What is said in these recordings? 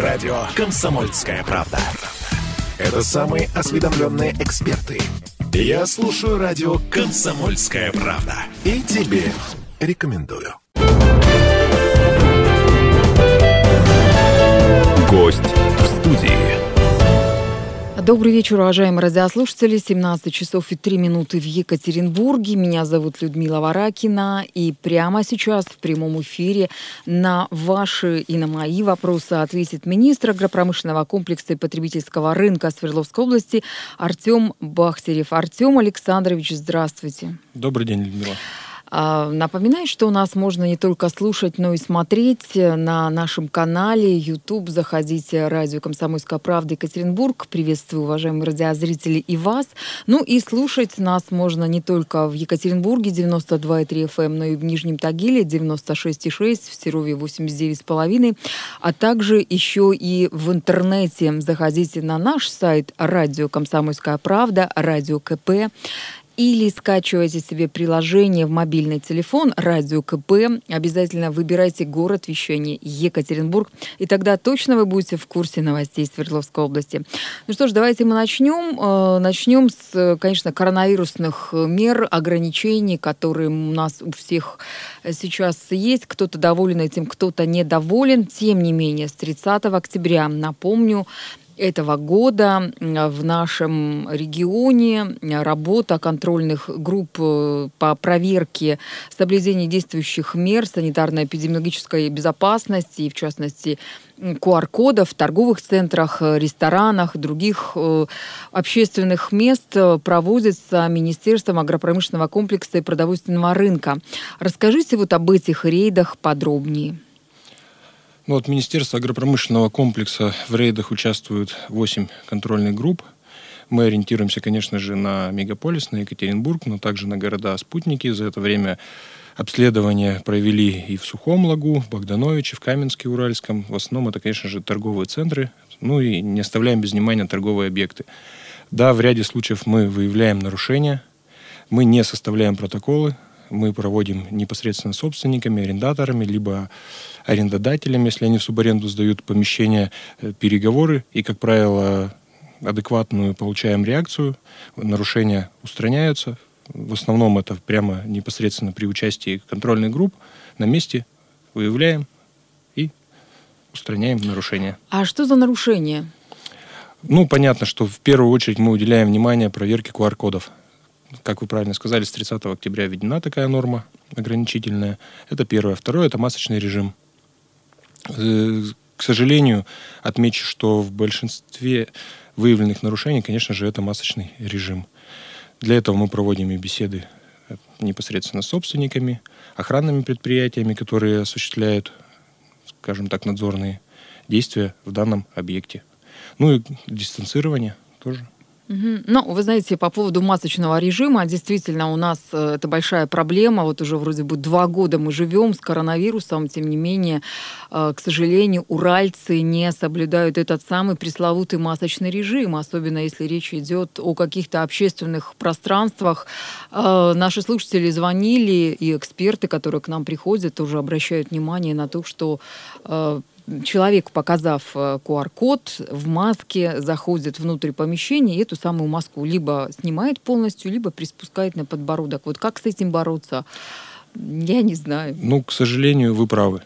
Радио «Комсомольская правда». Это самые осведомленные эксперты. Я слушаю радио «Комсомольская правда». И тебе рекомендую. Гость в студии. Добрый вечер, уважаемые радиослушатели. 17 часов и 3 минуты в Екатеринбурге. Меня зовут Людмила Варакина. И прямо сейчас в прямом эфире на ваши и на мои вопросы ответит министр агропромышленного комплекса и потребительского рынка Свердловской области Артем Бахтерев. Артем Александрович, здравствуйте. Добрый день, Людмила. А, напоминаю, что у нас можно не только слушать, но и смотреть на нашем канале YouTube. Заходите радио «Комсомольская правда» Екатеринбург. Приветствую, уважаемые радиозрители, и вас. Ну и слушать нас можно не только в Екатеринбурге 92,3 FM, эм, но и в Нижнем Тагиле 96,6, в Серове 89,5, а также еще и в интернете. Заходите на наш сайт «Радио Комсомольская правда», «Радио КП» или скачивайте себе приложение в мобильный телефон «Радио КП». Обязательно выбирайте город вещания Екатеринбург, и тогда точно вы будете в курсе новостей Свердловской области. Ну что ж, давайте мы начнем. Э, начнем с, конечно, коронавирусных мер, ограничений, которые у нас у всех сейчас есть. Кто-то доволен этим, кто-то недоволен. Тем не менее, с 30 октября, напомню, этого года в нашем регионе работа контрольных групп э, по проверке соблюдения действующих мер санитарно-эпидемиологической безопасности, и в частности QR-кодов в торговых центрах, э, ресторанах, других э, общественных мест проводится Министерством агропромышленного комплекса и продовольственного рынка. Расскажите вот об этих рейдах подробнее. Ну, от Министерства агропромышленного комплекса в рейдах участвуют 8 контрольных групп. Мы ориентируемся, конечно же, на мегаполис, на Екатеринбург, но также на города-спутники. За это время обследования провели и в Сухом Лагу, в Богдановиче, в Каменске, Уральском. В основном это, конечно же, торговые центры, ну и не оставляем без внимания торговые объекты. Да, в ряде случаев мы выявляем нарушения, мы не составляем протоколы, мы проводим непосредственно собственниками, арендаторами, либо арендодателями, если они в субаренду сдают помещение, э, переговоры. И, как правило, адекватную получаем реакцию, нарушения устраняются. В основном это прямо непосредственно при участии контрольных групп на месте выявляем и устраняем нарушения. А что за нарушения? Ну, понятно, что в первую очередь мы уделяем внимание проверке QR-кодов как вы правильно сказали, с 30 октября введена такая норма ограничительная. Это первое. Второе – это масочный режим. Э, к сожалению, отмечу, что в большинстве выявленных нарушений, конечно же, это масочный режим. Для этого мы проводим и беседы э, непосредственно с собственниками, охранными предприятиями, которые осуществляют, скажем так, надзорные действия в данном объекте. Ну и дистанцирование тоже – ну, вы знаете, по поводу масочного режима, действительно, у нас э, это большая проблема. Вот уже вроде бы два года мы живем с коронавирусом, тем не менее, э, к сожалению, уральцы не соблюдают этот самый пресловутый масочный режим, особенно если речь идет о каких-то общественных пространствах. Э, наши слушатели звонили, и эксперты, которые к нам приходят, тоже обращают внимание на то, что человек, показав QR-код, э, в маске заходит внутрь помещения и эту самую маску либо снимает полностью, либо приспускает на подбородок. Вот как с этим бороться? Я не знаю. Ну, к сожалению, вы правы.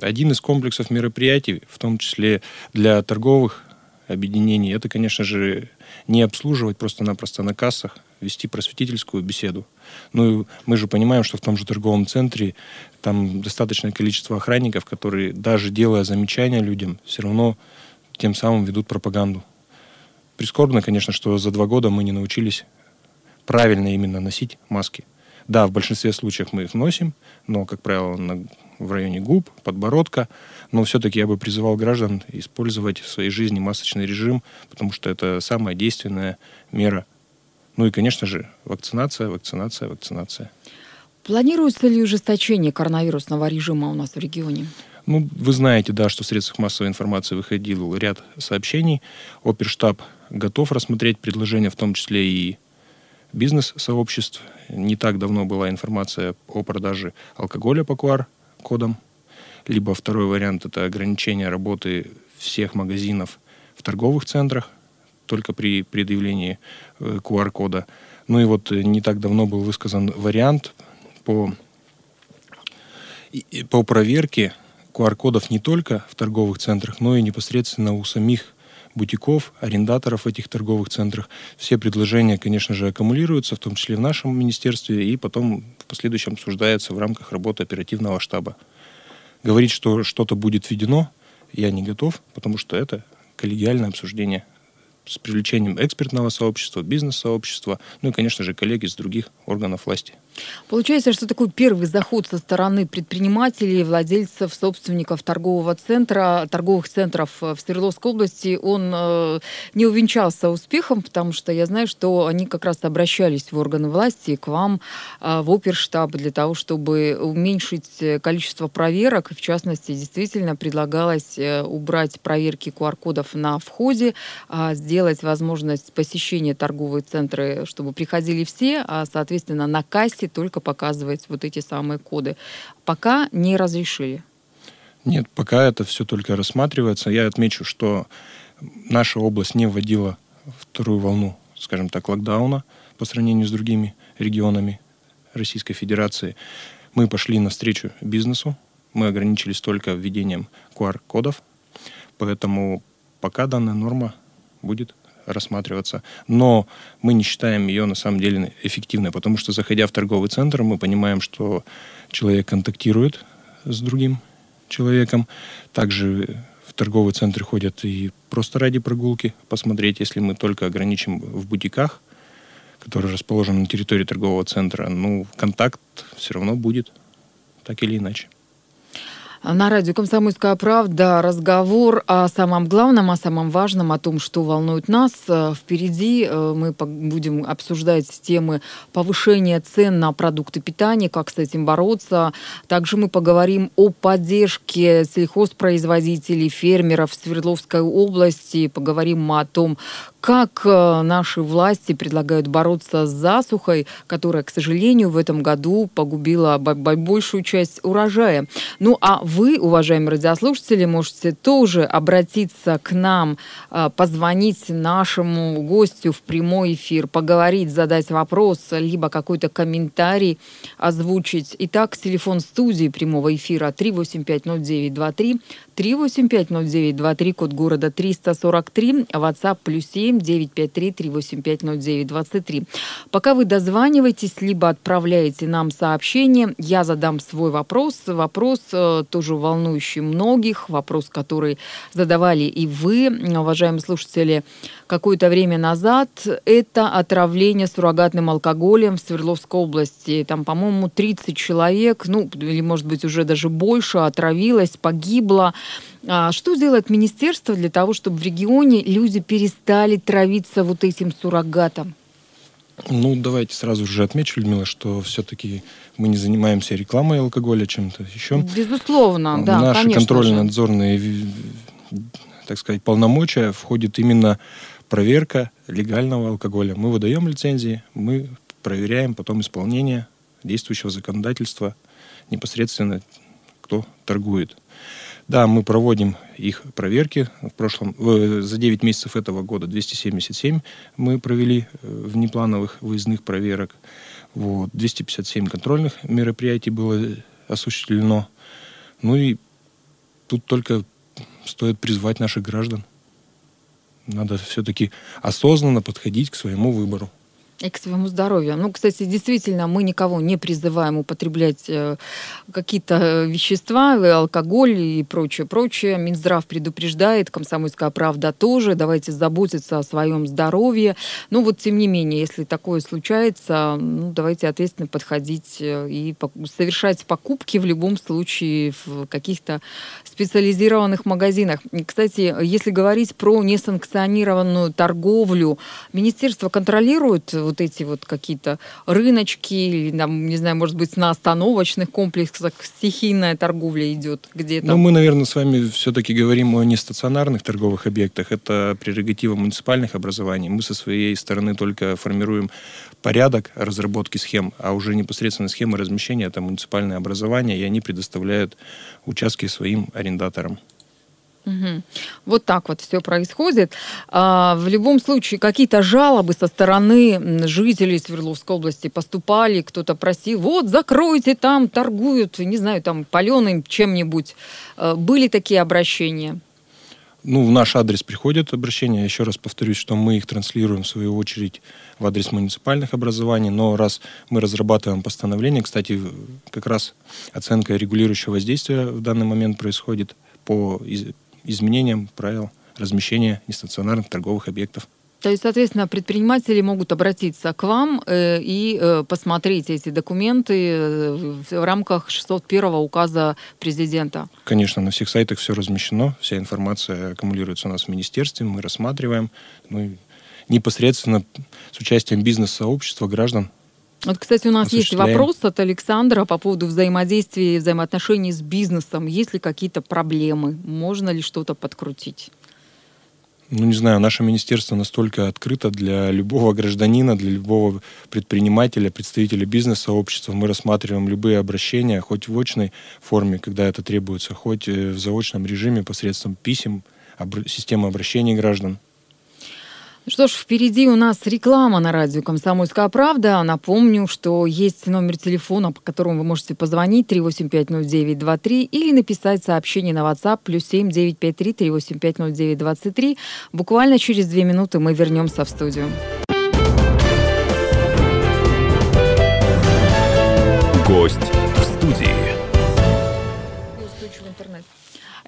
Один из комплексов мероприятий, в том числе для торговых объединений, это, конечно же, не обслуживать просто-напросто на кассах вести просветительскую беседу. Ну, мы же понимаем, что в том же торговом центре там достаточное количество охранников, которые, даже делая замечания людям, все равно тем самым ведут пропаганду. Прискорбно, конечно, что за два года мы не научились правильно именно носить маски. Да, в большинстве случаев мы их носим, но, как правило, на, в районе губ, подбородка. Но все-таки я бы призывал граждан использовать в своей жизни масочный режим, потому что это самая действенная мера ну и, конечно же, вакцинация, вакцинация, вакцинация. Планируется ли ужесточение коронавирусного режима у нас в регионе? Ну, вы знаете, да, что в средствах массовой информации выходил ряд сообщений. Оперштаб готов рассмотреть предложения, в том числе и бизнес-сообществ. Не так давно была информация о продаже алкоголя по QR-кодам. Либо второй вариант – это ограничение работы всех магазинов в торговых центрах – только при предъявлении QR-кода. Э, ну и вот э, не так давно был высказан вариант по, по проверке QR-кодов не только в торговых центрах, но и непосредственно у самих бутиков, арендаторов этих торговых центрах. Все предложения, конечно же, аккумулируются, в том числе в нашем министерстве, и потом в последующем обсуждается в рамках работы оперативного штаба. Говорить, что что-то будет введено, я не готов, потому что это коллегиальное обсуждение с привлечением экспертного сообщества, бизнес-сообщества, ну и, конечно же, коллеги из других органов власти. Получается, что такой первый заход со стороны предпринимателей, владельцев, собственников торгового центра, торговых центров э, в Свердловской области, он э, не увенчался успехом, потому что я знаю, что они как раз обращались в органы власти, к вам, э, в оперштаб, для того, чтобы уменьшить э, количество проверок. В частности, действительно предлагалось э, убрать проверки QR-кодов на входе, э, сделать возможность посещения торговые центры, чтобы приходили все, а, соответственно, на кассе ВКонтакте только показывать вот эти самые коды. Пока не разрешили. Нет, пока это все только рассматривается. Я отмечу, что наша область не вводила вторую волну, скажем так, локдауна по сравнению с другими регионами Российской Федерации. Мы пошли навстречу бизнесу, мы ограничились только введением QR-кодов, поэтому пока данная норма будет рассматриваться, но мы не считаем ее на самом деле эффективной, потому что, заходя в торговый центр, мы понимаем, что человек контактирует с другим человеком. Также в торговый центр ходят и просто ради прогулки посмотреть, если мы только ограничим в бутиках, которые расположены на территории торгового центра, ну, контакт все равно будет, так или иначе. На радио «Комсомольская правда» разговор о самом главном, о самом важном, о том, что волнует нас. Э, впереди э, мы будем обсуждать темы повышения цен на продукты питания, как с этим бороться. Также мы поговорим о поддержке сельхозпроизводителей, фермеров Свердловской области. Поговорим о том, как э, наши власти предлагают бороться с засухой, которая, к сожалению, в этом году погубила большую часть урожая? Ну а вы, уважаемые радиослушатели, можете тоже обратиться к нам, э, позвонить нашему гостю в прямой эфир, поговорить, задать вопрос, либо какой-то комментарий озвучить. Итак, телефон студии прямого эфира 3850923 3850923, код города 343, WhatsApp плюс 7 953 385 23. Пока вы дозваниваетесь, либо отправляете нам сообщение, я задам свой вопрос. Вопрос э, тоже волнующий многих, вопрос, который задавали и вы, уважаемые слушатели, какое-то время назад. Это отравление суррогатным алкоголем в Свердловской области. Там, по-моему, 30 человек, ну, или, может быть, уже даже больше отравилось, погибло. А, что делает министерство для того, чтобы в регионе люди перестали травиться вот этим суррогатом? Ну, давайте сразу же отмечу, Людмила, что все-таки мы не занимаемся рекламой алкоголя, чем-то еще. Безусловно, да, Наши контрольно-надзорные, э, так сказать, полномочия входит именно проверка легального алкоголя. Мы выдаем лицензии, мы проверяем потом исполнение действующего законодательства непосредственно кто торгует. Да, мы проводим их проверки. В прошлом, э, за 9 месяцев этого года 277 мы провели э, внеплановых выездных проверок. Вот, 257 контрольных мероприятий было осуществлено. Ну и тут только стоит призвать наших граждан. Надо все-таки осознанно подходить к своему выбору. И к своему здоровью. Ну, кстати, действительно, мы никого не призываем употреблять э, какие-то э, вещества, э, алкоголь и прочее, прочее. Минздрав предупреждает, комсомольская правда тоже. Давайте заботиться о своем здоровье. Ну, вот, тем не менее, если такое случается, ну, давайте ответственно подходить и совершать покупки в любом случае в каких-то специализированных магазинах. И, Кстати, если говорить про несанкционированную торговлю, министерство контролирует вот эти вот какие-то рыночки, или, там, не знаю, может быть, на остановочных комплексах стихийная торговля идет где-то? Ну, мы, наверное, с вами все-таки говорим о нестационарных торговых объектах. Это прерогатива муниципальных образований. Мы со своей стороны только формируем порядок разработки схем, а уже непосредственно схемы размещения это муниципальное образование, и они предоставляют участки своим арендаторам. Угу. Вот так вот все происходит. А, в любом случае, какие-то жалобы со стороны жителей Свердловской области поступали, кто-то просил, вот, закройте там, торгуют, не знаю, там, паленым чем-нибудь. А, были такие обращения? Ну, в наш адрес приходят обращения. Еще раз повторюсь, что мы их транслируем, в свою очередь, в адрес муниципальных образований. Но раз мы разрабатываем постановление, кстати, как раз оценка регулирующего воздействия в данный момент происходит по, изменениям правил размещения нестационарных торговых объектов. То есть, соответственно, предприниматели могут обратиться к вам э, и э, посмотреть эти документы э, в рамках 601 указа президента. Конечно, на всех сайтах все размещено, вся информация аккумулируется у нас в министерстве, мы рассматриваем, ну, непосредственно с участием бизнес-сообщества, граждан вот, кстати, у нас есть вопрос от Александра по поводу взаимодействия и взаимоотношений с бизнесом. Есть ли какие-то проблемы? Можно ли что-то подкрутить? ну не знаю, наше министерство настолько открыто для любого гражданина, для любого предпринимателя, представителя бизнеса, общества. Мы рассматриваем любые обращения, хоть в очной форме, когда это требуется, хоть э, в заочном режиме посредством писем, об... системы обращений граждан. Что ж, впереди у нас реклама на радио «Комсомольская правда». Напомню, что есть номер телефона, по которому вы можете позвонить 3850923 или написать сообщение на WhatsApp плюс 7953 3850923. Буквально через две минуты мы вернемся в студию.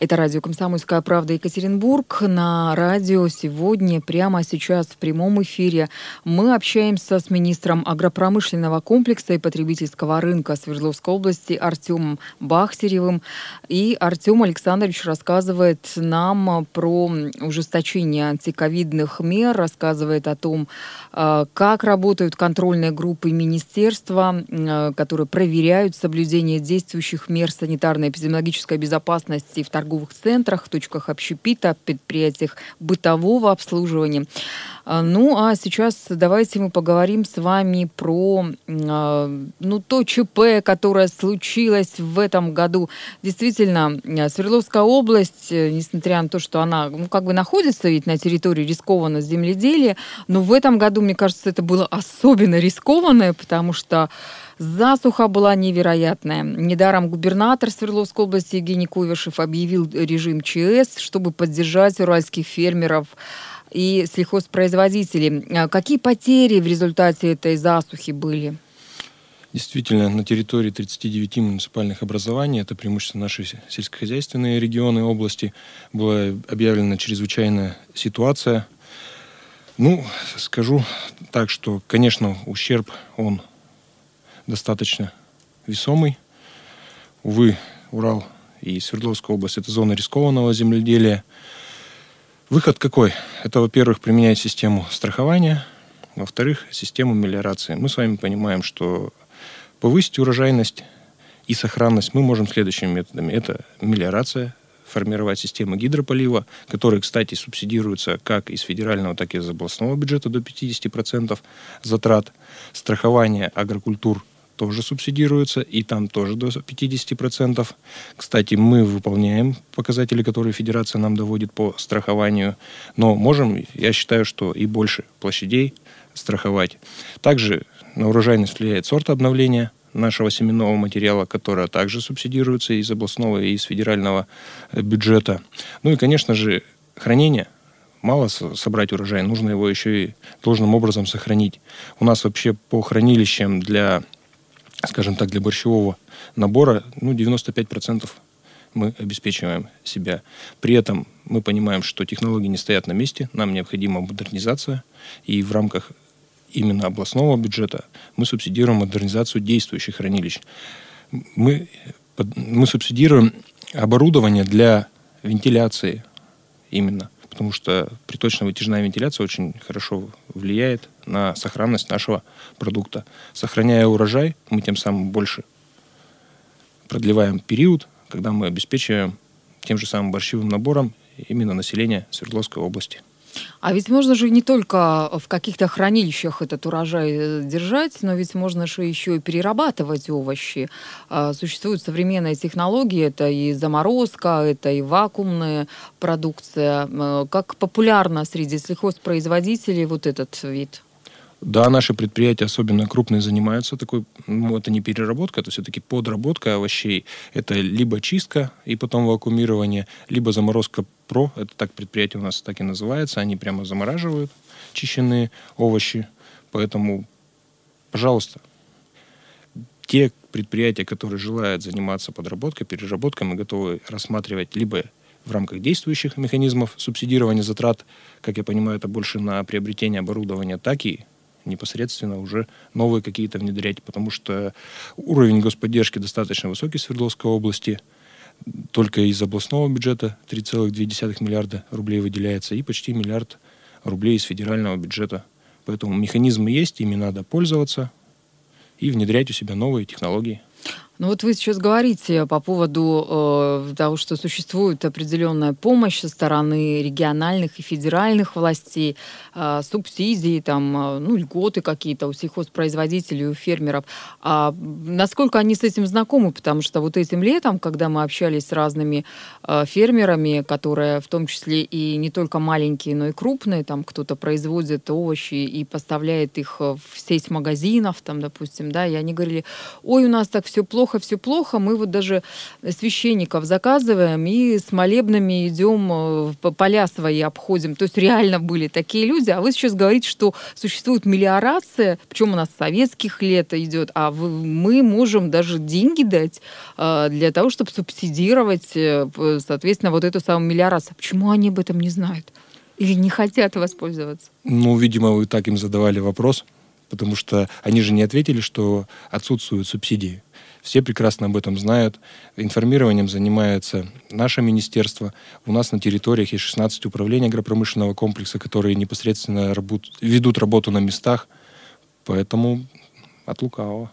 Это радио «Комсомольская правда» Екатеринбург. На радио сегодня, прямо сейчас, в прямом эфире, мы общаемся с министром агропромышленного комплекса и потребительского рынка Свердловской области Артемом Бахтеревым. И Артем Александрович рассказывает нам про ужесточение антиковидных мер, рассказывает о том, э, как работают контрольные группы министерства, э, которые проверяют соблюдение действующих мер санитарно-эпидемиологической безопасности в торговле торговых центрах, точках общепита, предприятиях бытового обслуживания. А, ну а сейчас давайте мы поговорим с вами про а, ну, то ЧП, которое случилось в этом году. Действительно, а, Свердловская область, э, несмотря на то, что она ну, как бы находится ведь на территории рискованного земледелия, но в этом году, мне кажется, это было особенно рискованное, потому что Засуха была невероятная. Недаром губернатор Свердловской области Евгений Ковешев объявил режим ЧС, чтобы поддержать уральских фермеров и сельхозпроизводителей. А какие потери в результате этой засухи были? Действительно, на территории 39 муниципальных образований, это преимущественно наши сельскохозяйственные регионы области, была объявлена чрезвычайная ситуация. Ну, скажу так, что, конечно, ущерб, он достаточно весомый. Увы, Урал и Свердловская область – это зона рискованного земледелия. Выход какой? Это, во-первых, применять систему страхования, во-вторых, систему мелиорации. Мы с вами понимаем, что повысить урожайность и сохранность мы можем следующими методами. Это мелиорация, формировать системы гидрополива, которые, кстати, субсидируются как из федерального, так и из областного бюджета до 50% затрат, страхование агрокультур тоже субсидируется, и там тоже до 50%. Кстати, мы выполняем показатели, которые Федерация нам доводит по страхованию, но можем, я считаю, что и больше площадей страховать. Также на урожайность влияет сорт обновления нашего семенного материала, которое также субсидируется из областного и из федерального э, бюджета. Ну и, конечно же, хранение мало собрать урожай, нужно его еще и должным образом сохранить. У нас вообще по хранилищам для скажем так, для борщевого набора, ну, 95% мы обеспечиваем себя. При этом мы понимаем, что технологии не стоят на месте, нам необходима модернизация, и в рамках именно областного бюджета мы субсидируем модернизацию действующих хранилищ. Мы, мы субсидируем оборудование для вентиляции именно потому что приточно-вытяжная вентиляция очень хорошо влияет на сохранность нашего продукта. Сохраняя урожай, мы тем самым больше продлеваем период, когда мы обеспечиваем тем же самым борщевым набором именно население Свердловской области. А ведь можно же не только в каких-то хранилищах этот урожай э, держать, но ведь можно же еще и перерабатывать овощи. А, существуют современные технологии, это и заморозка, это и вакуумная продукция. Э, как популярно среди сельхозпроизводителей вот этот вид? Да, наши предприятия, особенно крупные, занимаются такой, ну, это не переработка, это все-таки подработка овощей. Это либо чистка и потом вакуумирование, либо заморозка про, это так предприятие у нас так и называется, они прямо замораживают чищенные овощи, поэтому, пожалуйста, те предприятия, которые желают заниматься подработкой, переработкой, мы готовы рассматривать либо в рамках действующих механизмов субсидирования затрат, как я понимаю, это больше на приобретение оборудования, так и непосредственно уже новые какие-то внедрять, потому что уровень господдержки достаточно высокий в Свердловской области – только из областного бюджета 3,2 миллиарда рублей выделяется и почти миллиард рублей из федерального бюджета. Поэтому механизмы есть, ими надо пользоваться и внедрять у себя новые технологии. Ну вот вы сейчас говорите по поводу э, того, что существует определенная помощь со стороны региональных и федеральных властей, э, субсидии, там, э, ну, льготы какие-то у сельхозпроизводителей, у фермеров. А насколько они с этим знакомы? Потому что вот этим летом, когда мы общались с разными э, фермерами, которые в том числе и не только маленькие, но и крупные, там кто-то производит овощи и поставляет их э, в сеть магазинов, там, допустим, да, и они говорили, ой, у нас так все плохо, плохо, все плохо, мы вот даже священников заказываем и с молебными идем э, в поля свои обходим. То есть реально были такие люди, а вы сейчас говорите, что существует мелиорация, причем у нас с советских лет идет, а мы можем даже деньги дать э, для того, чтобы субсидировать, э, соответственно, вот эту самую мелиорацию. А почему они об этом не знают? Или не хотят воспользоваться? Ну, видимо, вы так им задавали вопрос, потому что они же не ответили, что отсутствуют субсидии. Все прекрасно об этом знают. Информированием занимается наше министерство. У нас на территориях есть 16 управлений агропромышленного комплекса, которые непосредственно работ... ведут работу на местах. Поэтому от лукавого.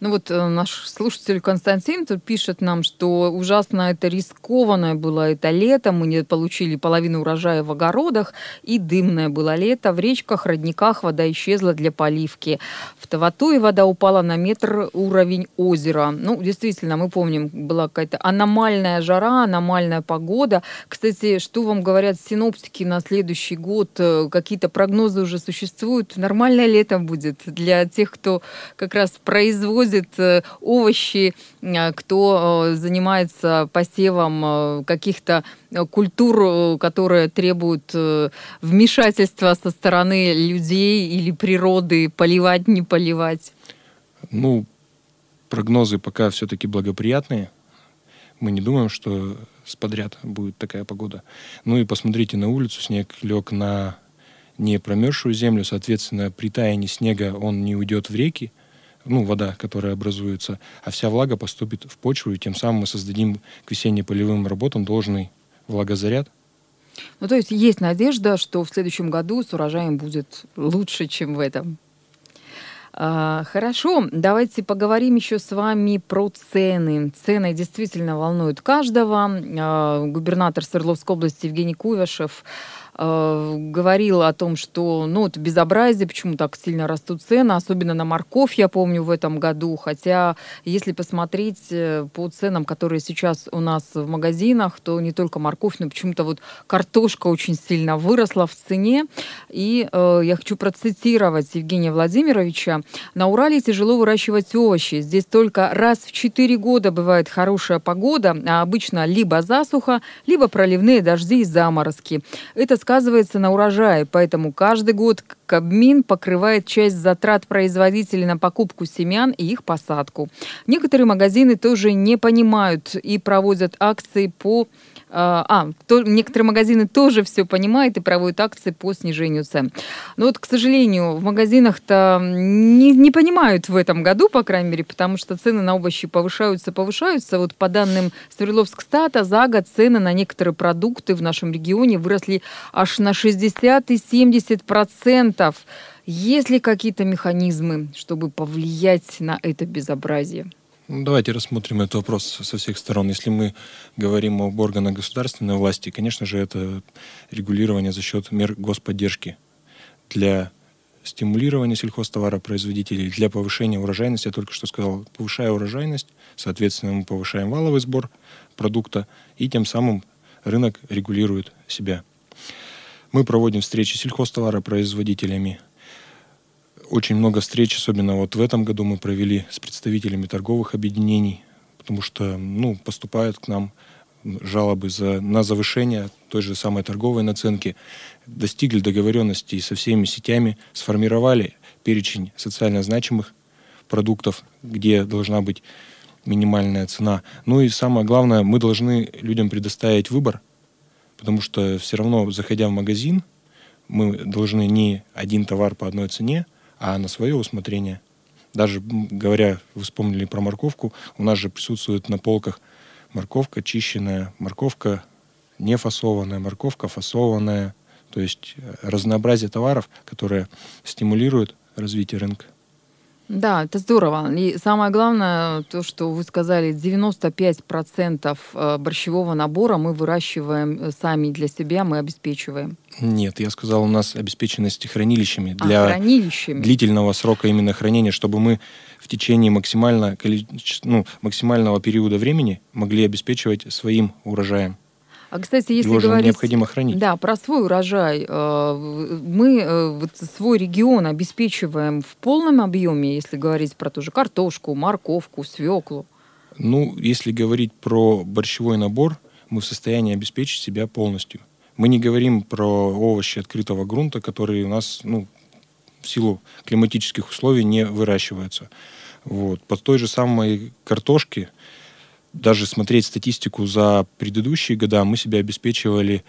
Ну вот э, наш слушатель Константин тут пишет нам, что ужасно это рискованное было это лето, мы не получили половину урожая в огородах, и дымное было лето, в речках, родниках вода исчезла для поливки. В Таватуе вода упала на метр уровень озера. Ну, действительно, мы помним, была какая-то аномальная жара, аномальная погода. Кстати, что вам говорят синоптики на следующий год? Э, какие-то прогнозы уже существуют? Нормальное лето будет для тех, кто как раз производит э, овощи, э, кто э, занимается посевом каких-то культур, которые требуют вмешательства со стороны людей или природы, поливать, не поливать? Ну, прогнозы пока все-таки благоприятные. Мы не думаем, что с подряд будет такая погода. Ну и посмотрите на улицу, снег лег на не промерзшую землю, соответственно, при таянии снега он не уйдет в реки, ну, вода, которая образуется, а вся влага поступит в почву, и тем самым мы создадим к весенне-полевым работам должный влагозаряд. Ну, то есть есть надежда, что в следующем году с урожаем будет лучше, чем в этом. А, хорошо, давайте поговорим еще с вами про цены. Цены действительно волнуют каждого. А, губернатор Свердловской области Евгений Кувяшев Э, говорил о том, что ну, это безобразие, почему так сильно растут цены, особенно на морковь, я помню, в этом году. Хотя, если посмотреть э, по ценам, которые сейчас у нас в магазинах, то не только морковь, но почему-то вот картошка очень сильно выросла в цене. И э, я хочу процитировать Евгения Владимировича. «На Урале тяжело выращивать овощи. Здесь только раз в 4 года бывает хорошая погода, а обычно либо засуха, либо проливные дожди и заморозки. Это, с сказывается на урожае, поэтому каждый год Кабмин покрывает часть затрат производителей на покупку семян и их посадку. Некоторые магазины тоже не понимают и проводят акции по а, а, то, некоторые магазины тоже все понимают и проводят акции по снижению цен. Но вот, к сожалению, в магазинах-то не, не понимают в этом году, по крайней мере, потому что цены на овощи повышаются, повышаются. Вот по данным стата за год цены на некоторые продукты в нашем регионе выросли аж на 60 и 70 процентов. Есть ли какие-то механизмы, чтобы повлиять на это безобразие? Ну, давайте рассмотрим этот вопрос со всех сторон. Если мы говорим об органах государственной власти, конечно же, это регулирование за счет мер господдержки для стимулирования сельхозтоваропроизводителей, для повышения урожайности. Я только что сказал, повышая урожайность, соответственно, мы повышаем валовый сбор продукта, и тем самым рынок регулирует себя. Мы проводим встречи с сельхозтоваропроизводителями очень много встреч, особенно вот в этом году мы провели с представителями торговых объединений, потому что ну, поступают к нам жалобы за, на завышение той же самой торговой наценки, достигли договоренности со всеми сетями, сформировали перечень социально значимых продуктов, где должна быть минимальная цена. Ну и самое главное, мы должны людям предоставить выбор, потому что все равно, заходя в магазин, мы должны не один товар по одной цене, а на свое усмотрение. Даже говоря, вы вспомнили про морковку, у нас же присутствует на полках морковка чищенная, морковка не фасованная, морковка фасованная. То есть э, разнообразие товаров, которые стимулируют развитие рынка. Да, это здорово. И самое главное, то, что вы сказали, 95% э, борщевого набора мы выращиваем э, сами для себя, мы обеспечиваем. Нет, я сказал, у нас обеспеченность хранилищами а, для а, хранилищами. длительного срока именно хранения, чтобы мы в течение максимально, ну, максимального периода времени могли обеспечивать своим урожаем. А, кстати, если Его говорить... необходимо хранить. Да, про свой урожай. Э, мы э, вот свой регион обеспечиваем в полном объеме, если говорить про ту же картошку, морковку, свеклу. Ну, если говорить про борщевой набор, мы в состоянии обеспечить себя полностью. Мы не говорим про овощи открытого грунта, которые у нас, ну, в силу климатических условий не выращиваются. Вот. под той же самой картошки даже смотреть статистику за предыдущие года, мы себя обеспечивали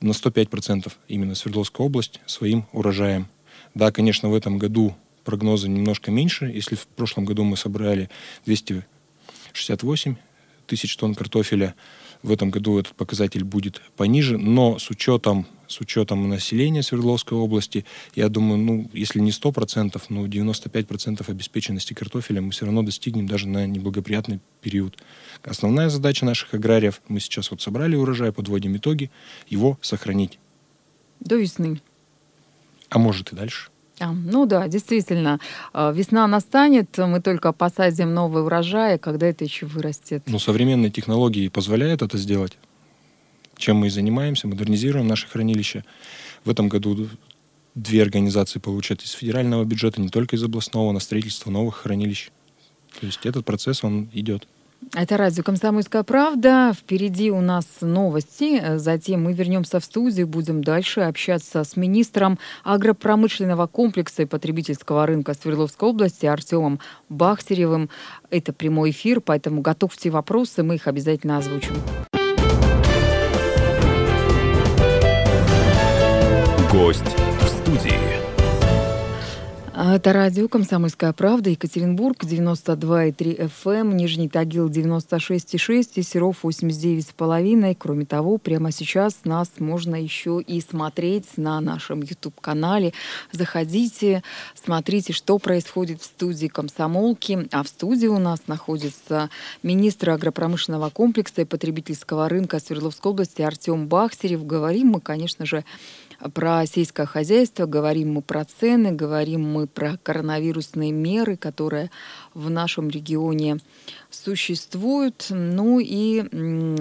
на 105% именно Свердловская область своим урожаем. Да, конечно, в этом году прогнозы немножко меньше. Если в прошлом году мы собрали 268 тысяч тонн картофеля, в этом году этот показатель будет пониже, но с учетом с учетом населения Свердловской области, я думаю, ну, если не 100%, но 95% обеспеченности картофелем мы все равно достигнем даже на неблагоприятный период. Основная задача наших аграриев, мы сейчас вот собрали урожай, подводим итоги, его сохранить. До весны. А может и дальше. А, ну да, действительно, а, весна настанет, мы только посадим новый урожай, а когда это еще вырастет. Но современные технологии позволяют это сделать. Чем мы и занимаемся, модернизируем наше хранилище. В этом году две организации получат из федерального бюджета, не только из областного, на строительство новых хранилищ. То есть этот процесс, он идет. Это радио «Комсомольская правда». Впереди у нас новости. Э, затем мы вернемся в студию, будем дальше общаться с министром агропромышленного комплекса и потребительского рынка Свердловской области Артемом Бахтеревым. Это прямой эфир, поэтому готовьте вопросы, мы их обязательно озвучим. Гость а, это радио «Комсомольская правда», Екатеринбург, 92,3 FM, эм, Нижний Тагил 96,6 и Серов 89,5. Кроме того, прямо сейчас нас можно еще и смотреть на нашем YouTube-канале. Заходите, смотрите, что происходит в студии «Комсомолки». А в студии у нас находится министр агропромышленного комплекса и потребительского рынка Свердловской области Артем Бахтерев. Говорим мы, конечно же, про сельское хозяйство, говорим мы про цены, говорим мы про коронавирусные меры, которые в нашем регионе существуют, ну и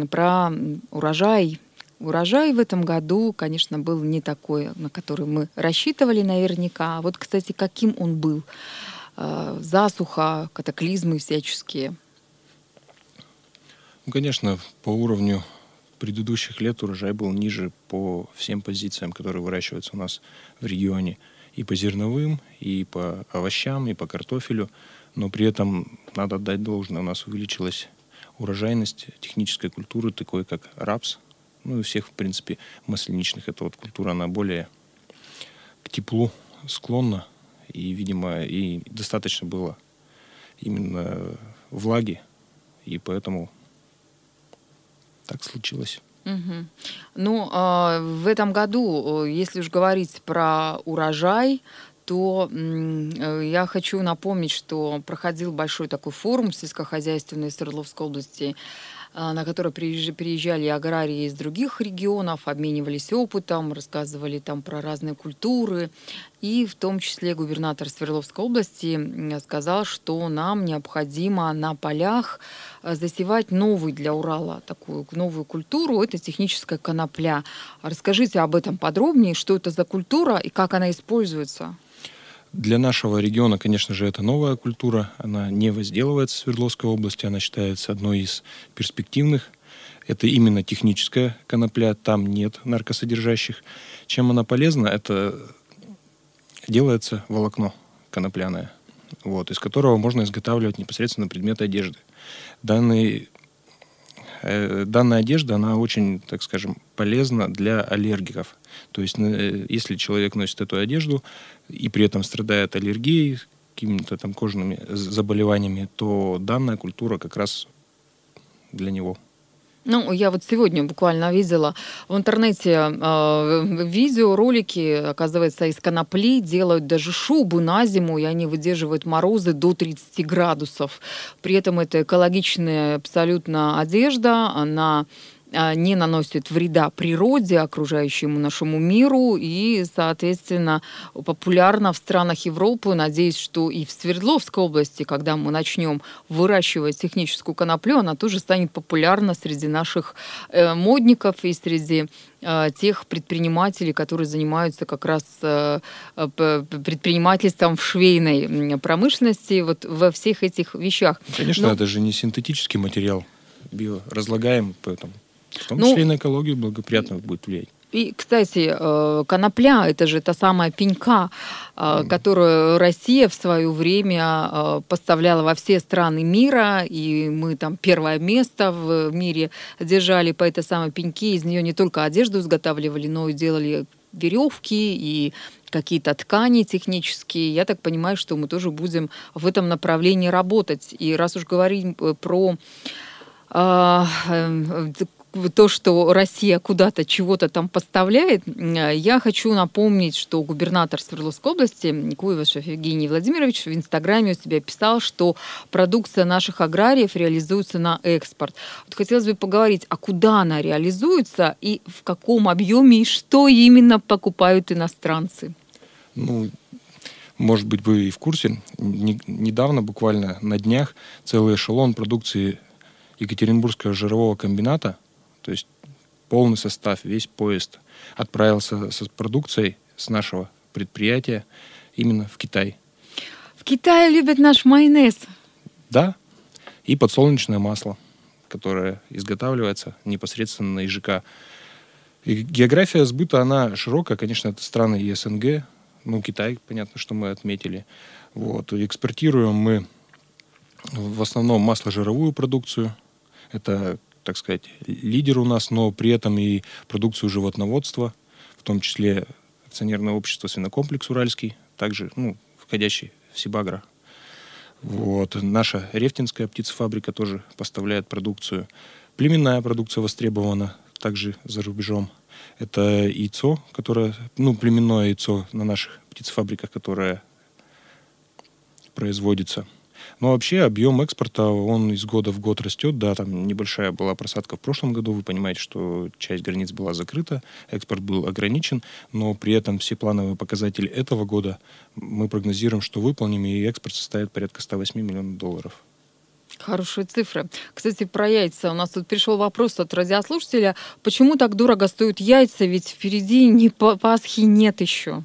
про урожай. Урожай в этом году, конечно, был не такой, на который мы рассчитывали наверняка. Вот, кстати, каким он был? А, засуха, катаклизмы всяческие. Ну, конечно, по уровню предыдущих лет урожай был ниже по всем позициям, которые выращиваются у нас в регионе. И по зерновым, и по овощам, и по картофелю. Но при этом надо отдать должное. У нас увеличилась урожайность технической культуры, такой как рапс. Ну и всех, в принципе, масляничных. эта вот культура, она более к теплу склонна. И, видимо, и достаточно было именно влаги. И поэтому так случилось. Угу. Ну, э, в этом году, если уж говорить про урожай, то э, я хочу напомнить, что проходил большой такой форум сельскохозяйственной Свердловской области а, на который приезжали аграрии из других регионов, обменивались опытом, рассказывали там про разные культуры. И в том числе губернатор Свердловской области сказал, что нам необходимо на полях а, засевать новую для Урала такую новую культуру. Это техническая конопля. Расскажите об этом подробнее, что это за культура и как она используется. Для нашего региона, конечно же, это новая культура. Она не возделывается в Свердловской области, она считается одной из перспективных. Это именно техническая конопля, там нет наркосодержащих. Чем она полезна? Это делается волокно конопляное, вот, из которого можно изготавливать непосредственно предметы одежды. Данный э, Данная одежда, она очень, так скажем, полезна для аллергиков – то есть, э, если человек носит эту одежду и при этом страдает аллергией, какими-то там кожными заболеваниями, то данная культура как раз для него. Ну, я вот сегодня буквально видела в интернете э, видео, ролики, оказывается, из конопли делают даже шубы на зиму, и они выдерживают морозы до 30 градусов. При этом это экологичная абсолютно одежда, она а, не наносит вреда природе, окружающему нашему миру, и, соответственно, популярна в странах Европы. Надеюсь, что и в Свердловской области, когда мы начнем выращивать техническую коноплю, она тоже станет популярна среди наших э, модников и среди э, тех предпринимателей, которые занимаются как раз э, предпринимательством в швейной промышленности, вот во всех этих вещах. Конечно, Но... это же не синтетический материал биоразлагаем, поэтому в том ну, числе и на экологию благоприятно будет влиять. И, кстати, э, конопля – это же та самая пенька, э, которую Россия в свое время э, поставляла во все страны мира, и мы там первое место в мире держали по этой самой пеньке. Из нее не только одежду изготавливали, но и делали веревки и какие-то ткани технические. Я так понимаю, что мы тоже будем в этом направлении работать. И раз уж говорим про то, что Россия куда-то чего-то там поставляет, э, я хочу напомнить, что губернатор Свердловской области Куевышев Евгений Владимирович в Инстаграме у себя писал, что продукция наших аграриев реализуется на экспорт. Вот хотелось бы поговорить, а куда она реализуется и в каком объеме и что именно покупают иностранцы? Ну, может быть, вы и в курсе, недавно, буквально на днях, целый эшелон продукции Екатеринбургского жирового комбината то есть полный состав, весь поезд отправился с продукцией с нашего предприятия именно в Китай. В Китае любят наш майонез. Да, и подсолнечное масло, которое изготавливается непосредственно на ИЖК. И география сбыта, она широкая, конечно, это страны и СНГ, ну, Китай, понятно, что мы отметили. Вот. И экспортируем мы в основном масло-жировую продукцию, это так сказать, лидер у нас, но при этом и продукцию животноводства, в том числе акционерное общество «Свинокомплекс Уральский», также, ну, входящий в Сибагра. Вот. Наша Рефтинская птицефабрика тоже поставляет продукцию. Племенная продукция востребована также за рубежом. Это яйцо, которое, ну, племенное яйцо на наших птицефабриках, которое производится – но вообще объем экспорта, он из года в год растет. Да, там небольшая была просадка в прошлом году. Вы понимаете, что часть границ была закрыта, экспорт был ограничен, но при этом все плановые показатели этого года мы прогнозируем, что выполним, и экспорт составит порядка 108 миллионов долларов. Хорошие цифры. Кстати, про яйца. У нас тут пришел вопрос от радиослушателя. Почему так дорого стоят яйца? Ведь впереди не Пасхи нет еще.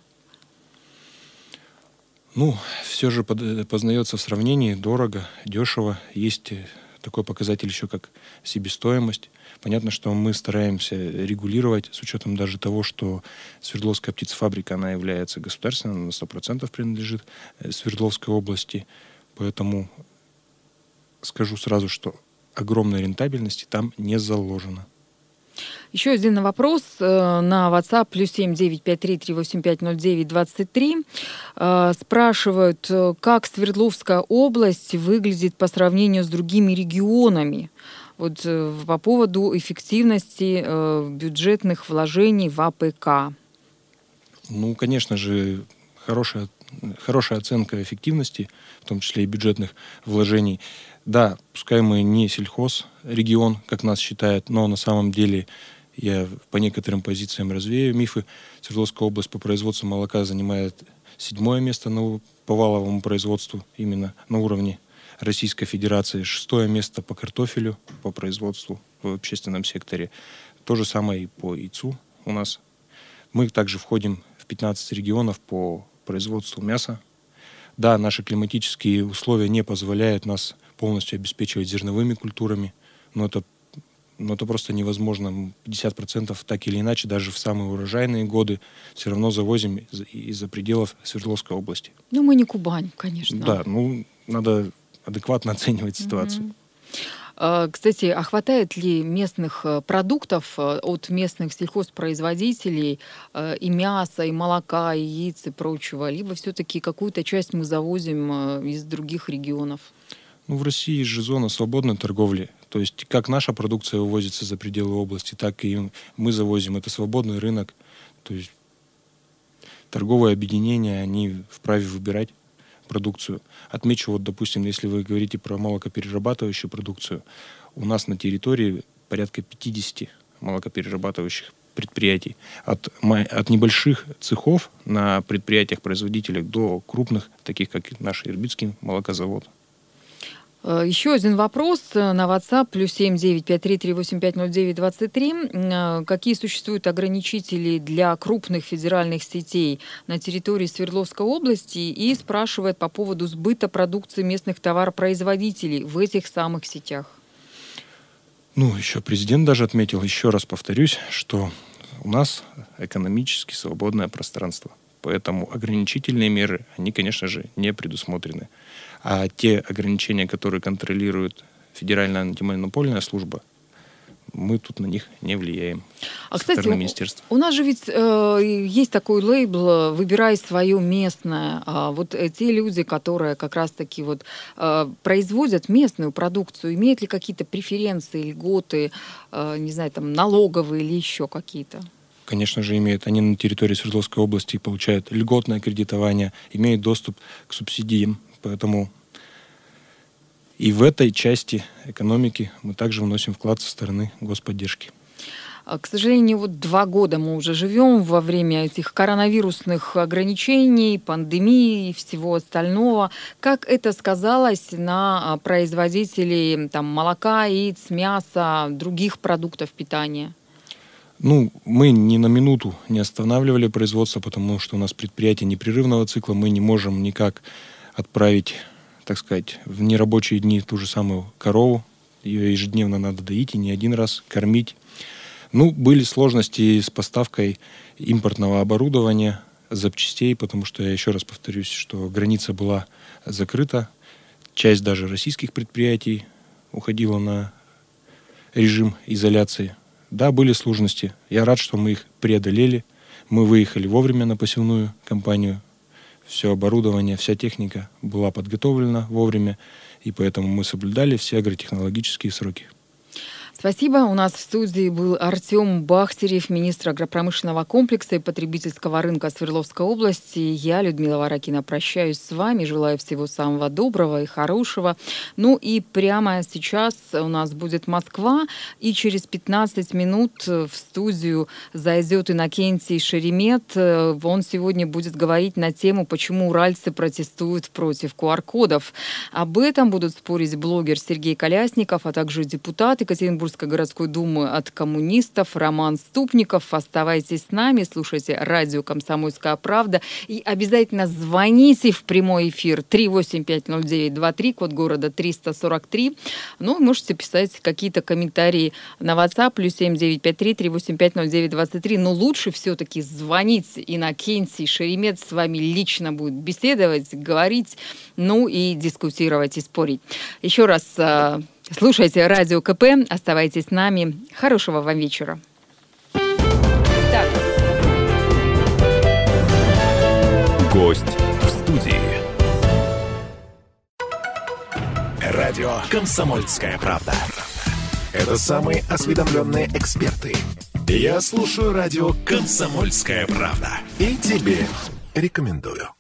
Ну, все же э, познается в сравнении дорого, дешево. Есть э, такой показатель еще, как себестоимость. Понятно, что мы стараемся регулировать с учетом даже того, что Свердловская птицефабрика, она является государственной, она на 100% принадлежит э, Свердловской области. Поэтому скажу сразу, что огромной рентабельности там не заложено. Еще один вопрос э, на WhatsApp плюс 7 953 385 09 23. Спрашивают, э, как Свердловская область выглядит по сравнению с другими регионами? Вот э, по поводу эффективности бюджетных вложений в АПК. Ну, конечно же, хорошая, хорошая оценка эффективности, в том числе и бюджетных вложений. Да, пускай мы не сельхоз регион, как нас считают, но на самом деле я по некоторым позициям развею мифы. Свердловская область по производству молока занимает седьмое место на, по валовому производству именно на уровне Российской Федерации, шестое место по картофелю по производству в общественном секторе. То же самое и по яйцу у нас. Мы также входим в 15 регионов по производству мяса. Да, наши климатические условия не позволяют нас полностью обеспечивать зерновыми культурами, но это но это просто невозможно. 50% так или иначе, даже в самые урожайные годы, все равно завозим из-за пределов Свердловской области. Ну, мы не Кубань, конечно. Да, ну, надо адекватно оценивать ситуацию. А, кстати, а хватает ли местных э, продуктов э, от местных сельхозпроизводителей э, и мяса, и молока, и яиц и прочего? Либо все-таки какую-то часть мы завозим из других регионов? Ну, в России же зона свободной торговли. То есть как наша продукция вывозится за пределы области, так и мы завозим. Это свободный рынок. То есть торговые объединения, они вправе выбирать продукцию. Отмечу, вот, допустим, если вы говорите про молокоперерабатывающую продукцию, у нас на территории порядка 50 молокоперерабатывающих предприятий. От, от небольших цехов на предприятиях-производителях до крупных, таких как наш Ирбитский молокозавод – Э, еще один вопрос э, на WhatsApp, плюс семь девять пять три три восемь пять ноль девять двадцать три. Э, какие существуют ограничители для крупных федеральных сетей на территории Свердловской области? И спрашивает по поводу сбыта продукции местных товаропроизводителей в этих самых сетях. Ну, еще президент даже отметил, еще раз повторюсь, что у нас экономически свободное пространство. Поэтому ограничительные меры, они, конечно же, не предусмотрены. А те ограничения, которые контролирует Федеральная антимонопольная служба, мы тут на них не влияем. А, кстати, у, у нас же ведь э, есть такой лейбл э, «Выбирай свое местное». А, вот э, те люди, которые как раз-таки вот, э, производят местную продукцию, имеют ли какие-то преференции, льготы, э, не знаю, там налоговые или еще какие-то? конечно же, имеют. Они на территории Свердловской области получают льготное кредитование, имеют доступ к субсидиям. Поэтому и в этой части экономики мы также вносим вклад со стороны господдержки. А, к сожалению, вот два года мы уже живем во время этих коронавирусных ограничений, пандемии и всего остального. Как это сказалось на а, производителей там, молока, яиц, мяса, других продуктов питания? Ну, мы ни на минуту не останавливали производство, потому что у нас предприятие непрерывного цикла, мы не можем никак отправить, так сказать, в нерабочие дни ту же самую корову, ее ежедневно надо доить и не один раз кормить. Ну, были сложности с поставкой импортного оборудования, запчастей, потому что, я еще раз повторюсь, что граница была закрыта, часть даже российских предприятий уходила на режим изоляции – да, были сложности. Я рад, что мы их преодолели. Мы выехали вовремя на посевную компанию. Все оборудование, вся техника была подготовлена вовремя, и поэтому мы соблюдали все агротехнологические сроки. Спасибо. У нас в студии был Артем Бахтерев, министр агропромышленного комплекса и потребительского рынка Свердловской области. Я, Людмила Варакина, прощаюсь с вами. Желаю всего самого доброго и хорошего. Ну и прямо сейчас у нас будет Москва. И через 15 минут в студию зайдет Иннокентий Шеремет. Он сегодня будет говорить на тему, почему уральцы протестуют против QR-кодов. Об этом будут спорить блогер Сергей Колясников, а также депутат Екатеринбург Курской городской думы от коммунистов Роман Ступников. Оставайтесь с нами, слушайте радио «Комсомольская правда» и обязательно звоните в прямой эфир 3850923, код города 343. Ну, можете писать какие-то комментарии на WhatsApp, плюс 7953 385 0923. Но лучше все-таки звонить и на Иннокентий Шеремет с вами лично будет беседовать, говорить, ну и дискуссировать, и спорить. Еще раз а, Слушайте радио КП, оставайтесь с нами. Хорошего вам вечера. Так. Гость в студии. Радио «Комсомольская правда». Это самые осведомленные эксперты. Я слушаю радио «Комсомольская правда». И тебе рекомендую.